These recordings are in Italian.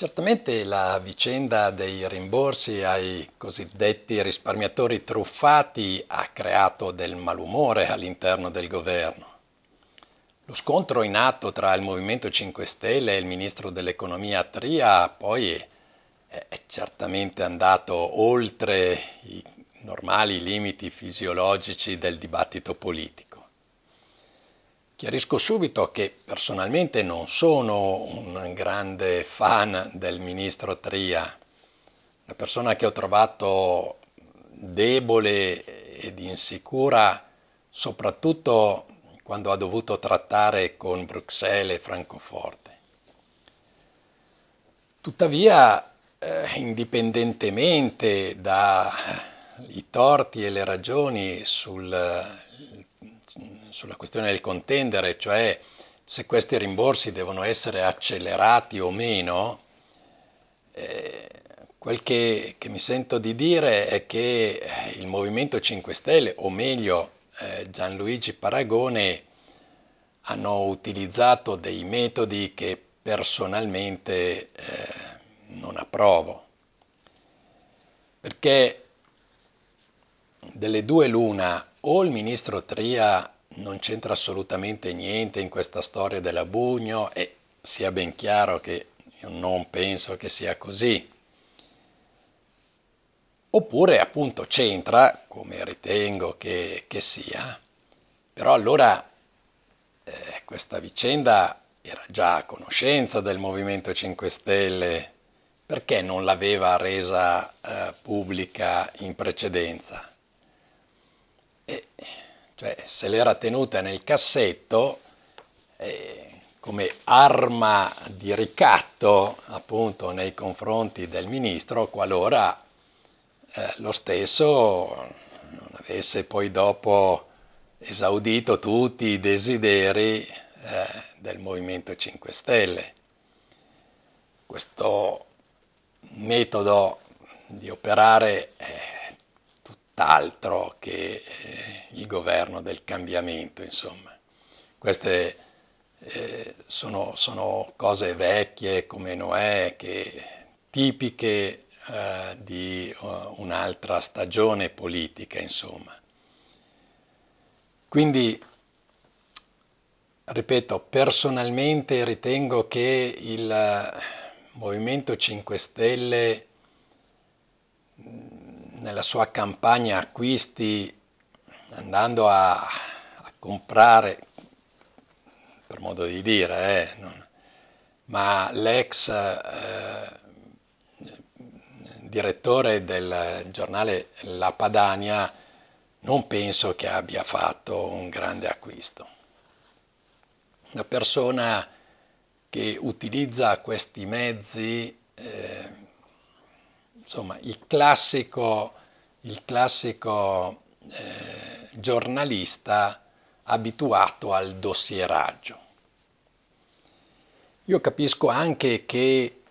Certamente la vicenda dei rimborsi ai cosiddetti risparmiatori truffati ha creato del malumore all'interno del governo. Lo scontro in atto tra il Movimento 5 Stelle e il ministro dell'Economia Tria poi è certamente andato oltre i normali limiti fisiologici del dibattito politico. Chiarisco subito che personalmente non sono un grande fan del ministro Tria, una persona che ho trovato debole ed insicura, soprattutto quando ha dovuto trattare con Bruxelles e Francoforte. Tuttavia, eh, indipendentemente dai torti e le ragioni sul sulla questione del contendere, cioè se questi rimborsi devono essere accelerati o meno, eh, quel che, che, mi sento di dire è che eh, il Movimento 5 Stelle, o meglio eh, Gianluigi Paragone, hanno utilizzato dei metodi che personalmente eh, non approvo. Perché delle due l'una, o il ministro Tria non c'entra assolutamente niente in questa storia della Bugno e sia ben chiaro che io non penso che sia così. Oppure appunto c'entra, come ritengo che, che sia, però allora eh, questa vicenda era già a conoscenza del Movimento 5 Stelle, perché non l'aveva resa eh, pubblica in precedenza? Cioè, se l'era tenuta nel cassetto eh, come arma di ricatto appunto nei confronti del ministro qualora eh, lo stesso non avesse poi dopo esaudito tutti i desideri eh, del Movimento 5 Stelle. Questo metodo di operare eh, tutt'altro che eh, il governo del cambiamento, insomma. Queste eh, sono, sono, cose vecchie come Noè, che, tipiche eh, di uh, un'altra stagione politica, insomma. Quindi, ripeto, personalmente ritengo che il eh, Movimento 5 Stelle nella sua campagna acquisti andando a, a comprare, per modo di dire, eh, non, ma l'ex eh, direttore del giornale La Padania non penso che abbia fatto un grande acquisto. Una persona che utilizza questi mezzi eh, insomma, il classico, il classico eh, giornalista abituato al dossieraggio. Io capisco anche che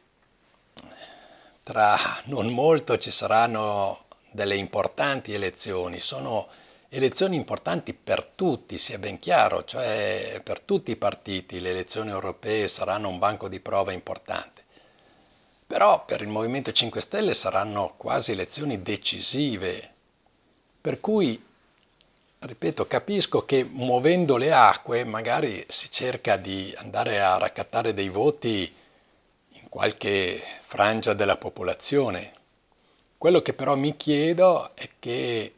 tra non molto ci saranno delle importanti elezioni, sono elezioni importanti per tutti, sia ben chiaro, cioè per tutti i partiti le elezioni europee saranno un banco di prova importante. Però per il Movimento 5 Stelle saranno quasi elezioni decisive, per cui, ripeto, capisco che muovendo le acque magari si cerca di andare a raccattare dei voti in qualche frangia della popolazione. Quello che però mi chiedo è che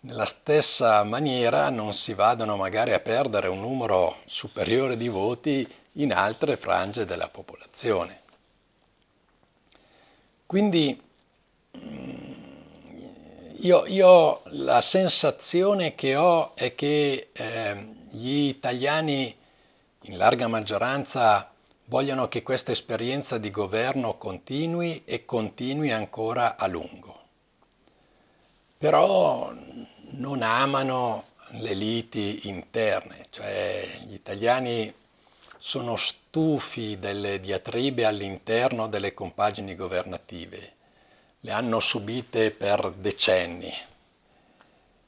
nella stessa maniera non si vadano magari a perdere un numero superiore di voti in altre frange della popolazione. Quindi mm, io, io, la sensazione che ho è che eh, gli italiani in larga maggioranza vogliono che questa esperienza di governo continui e continui ancora a lungo. Però non amano le liti interne, cioè gli italiani sono stufi delle diatribe all'interno delle compagini governative, le hanno subite per decenni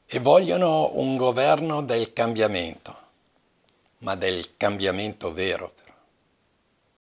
e vogliono un governo del cambiamento, ma del cambiamento vero.